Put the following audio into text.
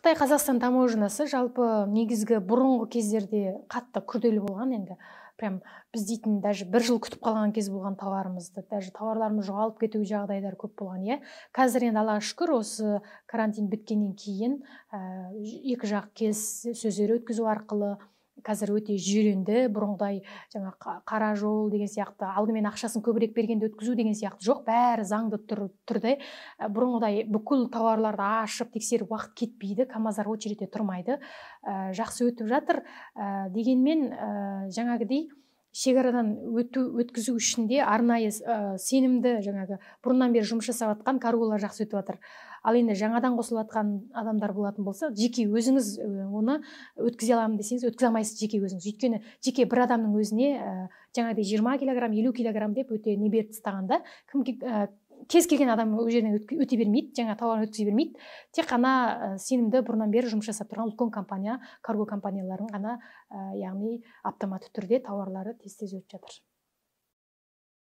қытай қазақстан таможенасы жалпы негізгі бұрынғы кездерде қатты күрделі болған енді прям біз дейтін даже бір жыл күтіп қалған кез болған тауарымызды даже тауарларымыз жоғалып кету жағдайлары көп болған иә қазір енді аллаға шүкір осы карантин біткеннен кейін ә, екі жақ келіссөздер өткізу арқылы қазір өте жүйеленді бұрынғыдай жаңа қара жол деген сияқты алдымен ақшасын көбірек бергенде өткізу деген сияқты жоқ бәрі заңды түр, түрде ә, бұрынғыдай бүкіл тауарларды ашып тексеріп уақыт кетпейді камаздар очередьте тұрмайды ә, жақсы өтіп жатыр ә, дегенмен ә, жаңағыдей шекарадан өту өткізу үшін де арнайы ә, сенімді жаңағы бұрыннан бері жұмыс жасап жатқан карголар жақсы өтіп жатыр ал енді жаңадан қосылып жатқан адамдар болатын болса жеке өзіңіз э, оны өткізе аламын десеңіз өткізе алмайсыз жеке өзіңіз өйткені жеке бір адамның өзіне ә, жаңағыдай жиырма килограмм елу килограмм деп өте не беріп тастағанда кім кез келген адам ол жерден өте бермейді жаңа тауар өткізе бермейді тек қана ә, сенімді бұрыннан бері жұмыс жасап тұрған үлкен компания карго компанияларын ғана ә, яғни автоматты түрде тауарлары тез тез өтіп жатыр